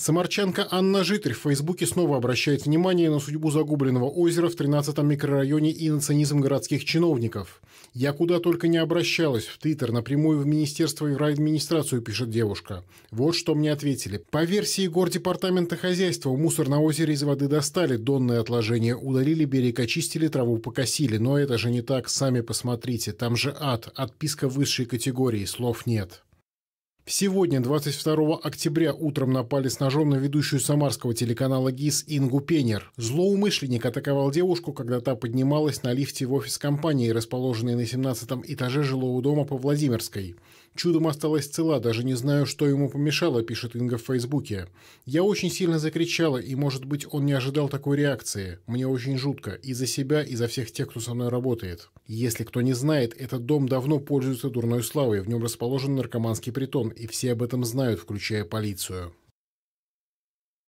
Самарчанка Анна Житарь в Фейсбуке снова обращает внимание на судьбу загубленного озера в 13-м микрорайоне и на цинизм городских чиновников. «Я куда только не обращалась, в Твиттер, напрямую в Министерство и в райадминистрацию», пишет девушка. Вот что мне ответили. По версии Гордепартамента хозяйства, мусор на озере из воды достали, донные отложения удалили, берег очистили, траву покосили. Но это же не так, сами посмотрите, там же ад, отписка высшей категории, слов нет. Сегодня, 22 октября, утром напали с ножом на ведущую самарского телеканала ГИС Ингу Пенер. Злоумышленник атаковал девушку, когда та поднималась на лифте в офис компании, расположенной на 17 этаже жилого дома по Владимирской. Чудом осталась цела, даже не знаю, что ему помешало, пишет Инга в Фейсбуке. Я очень сильно закричала, и, может быть, он не ожидал такой реакции. Мне очень жутко. И за себя, и за всех тех, кто со мной работает. Если кто не знает, этот дом давно пользуется дурной славой. В нем расположен наркоманский притон, и все об этом знают, включая полицию.